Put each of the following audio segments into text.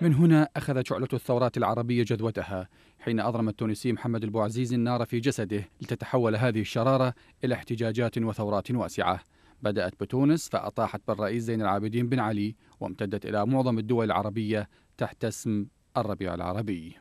من هنا أخذت شعلة الثورات العربية جذوتها حين أضرم التونسي محمد البوعزيز النار في جسده لتتحول هذه الشرارة إلى احتجاجات وثورات واسعة بدأت بتونس فأطاحت بالرئيس زين العابدين بن علي وامتدت إلى معظم الدول العربية تحت اسم الربيع العربي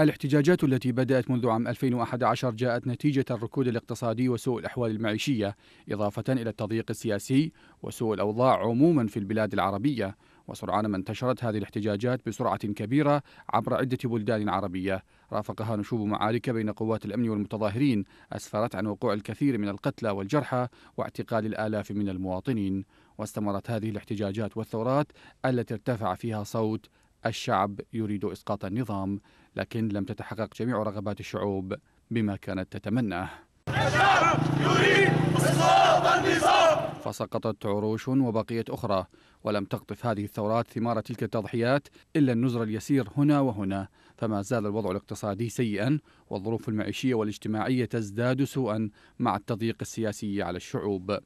الاحتجاجات التي بدأت منذ عام 2011 جاءت نتيجة الركود الاقتصادي وسوء الأحوال المعيشية إضافة إلى التضييق السياسي وسوء الأوضاع عموما في البلاد العربية وسرعان ما انتشرت هذه الاحتجاجات بسرعة كبيرة عبر عدة بلدان عربية رافقها نشوب معارك بين قوات الأمن والمتظاهرين أسفرت عن وقوع الكثير من القتلى والجرحى واعتقال الآلاف من المواطنين واستمرت هذه الاحتجاجات والثورات التي ارتفع فيها صوت الشعب يريد إسقاط النظام لكن لم تتحقق جميع رغبات الشعوب بما كانت تتمناه الشعب يريد إسقاط النظام فسقطت عروش وبقيت أخرى ولم تقطف هذه الثورات ثمار تلك التضحيات إلا النزر اليسير هنا وهنا فما زال الوضع الاقتصادي سيئا والظروف المعيشية والاجتماعية تزداد سوءا مع التضييق السياسي على الشعوب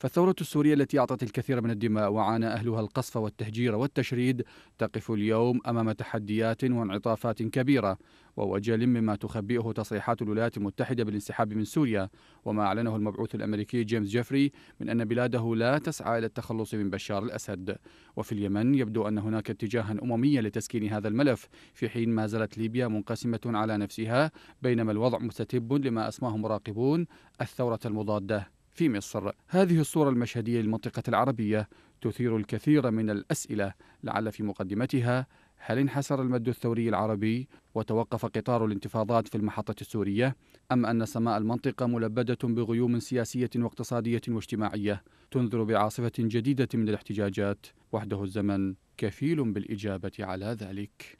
فالثورة السورية التي أعطت الكثير من الدماء وعانى أهلها القصف والتهجير والتشريد تقف اليوم أمام تحديات وانعطافات كبيرة ووجل مما تخبئه تصريحات الولايات المتحدة بالانسحاب من سوريا وما أعلنه المبعوث الأمريكي جيمس جيفري من أن بلاده لا تسعى إلى التخلص من بشار الأسد وفي اليمن يبدو أن هناك اتجاها أمميا لتسكين هذا الملف في حين ما زالت ليبيا منقسمة على نفسها بينما الوضع مستتب لما أسماه مراقبون الثورة المضادة في مصر هذه الصورة المشهدية للمنطقة العربية تثير الكثير من الأسئلة لعل في مقدمتها هل انحسر المد الثوري العربي وتوقف قطار الانتفاضات في المحطة السورية أم أن سماء المنطقة ملبدة بغيوم سياسية واقتصادية واجتماعية تنذر بعاصفة جديدة من الاحتجاجات وحده الزمن كفيل بالإجابة على ذلك